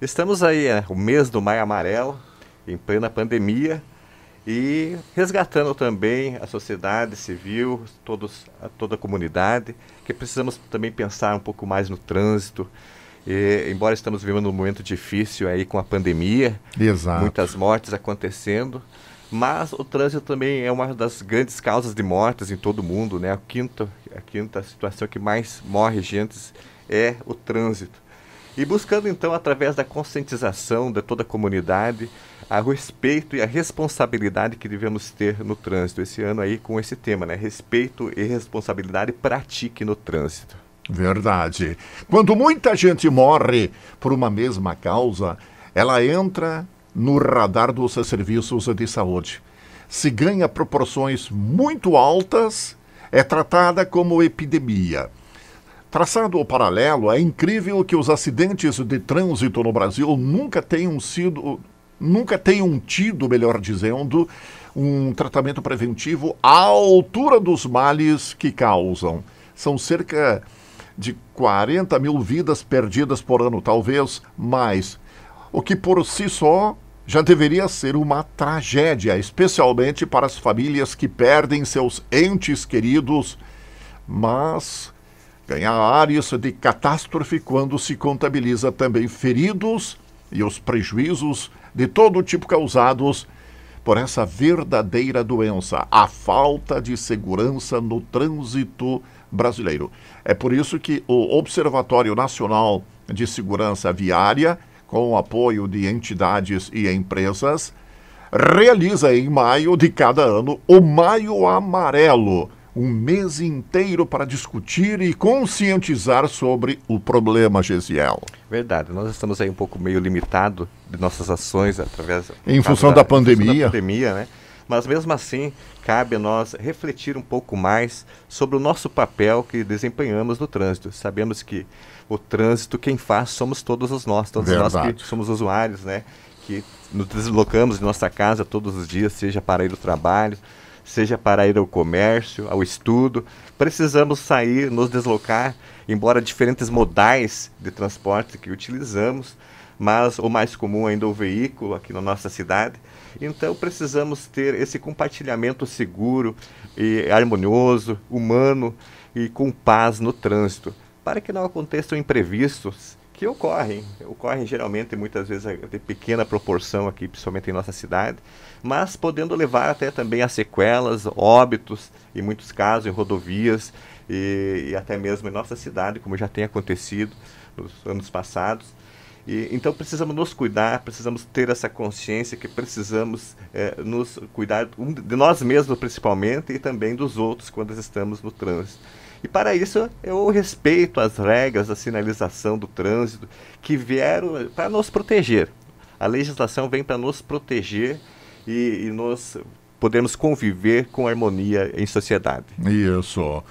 Estamos aí, é, o mês do Maio Amarelo, em plena pandemia, e resgatando também a sociedade civil, todos, a toda a comunidade, que precisamos também pensar um pouco mais no trânsito. E, embora estamos vivendo um momento difícil aí com a pandemia, Exato. muitas mortes acontecendo, mas o trânsito também é uma das grandes causas de mortes em todo o mundo, né? A quinta, a quinta situação que mais morre gente é o trânsito. E buscando então, através da conscientização de toda a comunidade, a respeito e a responsabilidade que devemos ter no trânsito esse ano aí com esse tema, né? Respeito e responsabilidade pratique no trânsito. Verdade. Quando muita gente morre por uma mesma causa, ela entra no radar dos serviços de saúde. Se ganha proporções muito altas, é tratada como epidemia. Traçado o paralelo, é incrível que os acidentes de trânsito no Brasil nunca tenham sido, nunca tenham tido, melhor dizendo, um tratamento preventivo à altura dos males que causam. São cerca de 40 mil vidas perdidas por ano, talvez mais. O que por si só já deveria ser uma tragédia, especialmente para as famílias que perdem seus entes queridos, mas ganhar áreas é de catástrofe quando se contabiliza também feridos e os prejuízos de todo tipo causados por essa verdadeira doença, a falta de segurança no trânsito brasileiro. É por isso que o Observatório Nacional de Segurança Viária, com o apoio de entidades e empresas, realiza em maio de cada ano o Maio Amarelo um mês inteiro para discutir e conscientizar sobre o problema, Gesiel. Verdade, nós estamos aí um pouco meio limitado de nossas ações através em função da, da pandemia. Função da pandemia, né? Mas mesmo assim, cabe a nós refletir um pouco mais sobre o nosso papel que desempenhamos no trânsito. Sabemos que o trânsito quem faz somos todos nós, todos Verdade. nós que somos usuários, né? Que nos deslocamos de nossa casa todos os dias, seja para ir ao trabalho, seja para ir ao comércio, ao estudo. Precisamos sair, nos deslocar, embora diferentes modais de transporte que utilizamos, mas o mais comum ainda é o veículo aqui na nossa cidade. Então precisamos ter esse compartilhamento seguro e harmonioso, humano e com paz no trânsito, para que não aconteçam imprevistos que ocorrem. Ocorrem geralmente, muitas vezes, de pequena proporção aqui, principalmente em nossa cidade, mas podendo levar até também a sequelas, óbitos, em muitos casos, em rodovias e, e até mesmo em nossa cidade, como já tem acontecido nos anos passados. E, então precisamos nos cuidar, precisamos ter essa consciência que precisamos é, nos cuidar um, de nós mesmos principalmente e também dos outros quando estamos no trânsito. E para isso eu respeito as regras da sinalização do trânsito que vieram para nos proteger. A legislação vem para nos proteger e, e podemos conviver com harmonia em sociedade. Isso.